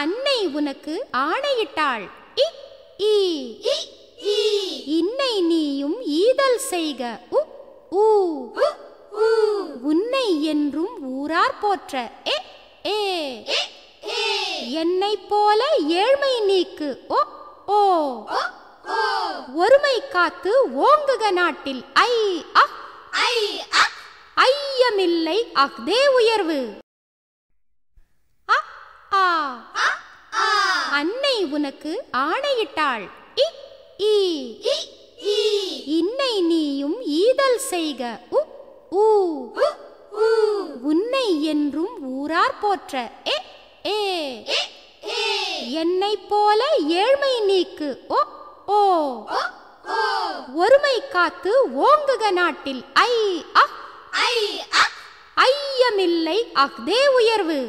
அன்னை உனக்கு ஆணையிட்டாள் இன்னை நீயும் ஈதல் செய்க உன்னை என்றும் ஊரார் போற்ற ஏ ஏ என்னை போல ஏழ்மை நீக்கு ஓ ஓ ஒருமை காத்து ஓங்குக நாட்டில் ஐ ஐ ஐயமில்லை அஃதே உயர்வு அன்னை உனக்கு ஆணையிட்டாள் இன்னை நீயும் ஈதல் செய்க உ உன்னை என்றும் ஊரார் போற்ற ஏ ஏ என்னை போல ஏழ்மை நீக்கு ஓ ஓ ஒருமை காத்து ஓங்குக நாட்டில் ஐ ஐ ஐயமில்லை அஃதே உயர்வு